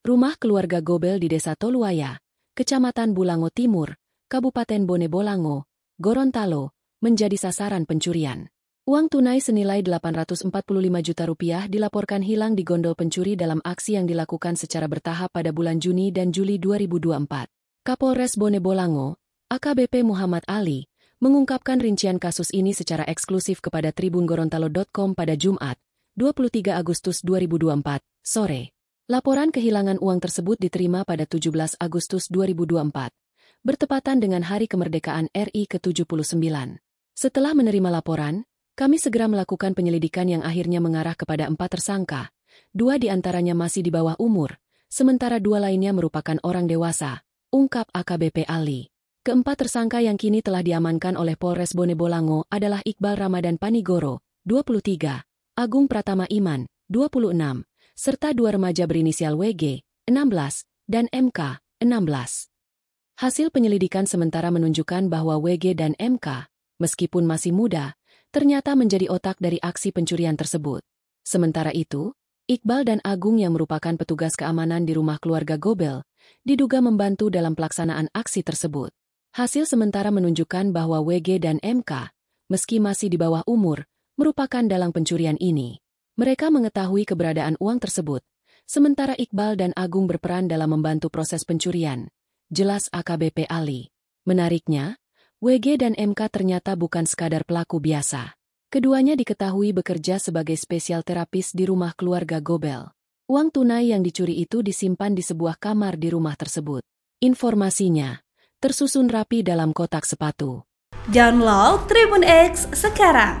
Rumah keluarga Gobel di Desa Toluaya, Kecamatan Bulango Timur, Kabupaten Bone Bolango, Gorontalo, menjadi sasaran pencurian. Uang tunai senilai 845 juta rupiah dilaporkan hilang di gondol pencuri dalam aksi yang dilakukan secara bertahap pada bulan Juni dan Juli 2024. Kapolres Bone Bolango, AKBP Muhammad Ali, mengungkapkan rincian kasus ini secara eksklusif kepada Tribun Gorontalo.com pada Jumat, 23 Agustus 2024, sore. Laporan kehilangan uang tersebut diterima pada 17 Agustus 2024, bertepatan dengan Hari Kemerdekaan RI ke-79. Setelah menerima laporan, kami segera melakukan penyelidikan yang akhirnya mengarah kepada empat tersangka. Dua di antaranya masih di bawah umur, sementara dua lainnya merupakan orang dewasa, ungkap AKBP Ali. Keempat tersangka yang kini telah diamankan oleh Polres Bone Bolango adalah Iqbal Ramadan Panigoro, 23, Agung Pratama Iman, 26, serta dua remaja berinisial WG, 16, dan MK, 16. Hasil penyelidikan sementara menunjukkan bahwa WG dan MK, meskipun masih muda, ternyata menjadi otak dari aksi pencurian tersebut. Sementara itu, Iqbal dan Agung yang merupakan petugas keamanan di rumah keluarga Gobel, diduga membantu dalam pelaksanaan aksi tersebut. Hasil sementara menunjukkan bahwa WG dan MK, meski masih di bawah umur, merupakan dalang pencurian ini. Mereka mengetahui keberadaan uang tersebut, sementara Iqbal dan Agung berperan dalam membantu proses pencurian. Jelas AKBP Ali. Menariknya, WG dan MK ternyata bukan sekadar pelaku biasa. Keduanya diketahui bekerja sebagai spesial terapis di rumah keluarga Gobel. Uang tunai yang dicuri itu disimpan di sebuah kamar di rumah tersebut. Informasinya tersusun rapi dalam kotak sepatu. Download Tribun X sekarang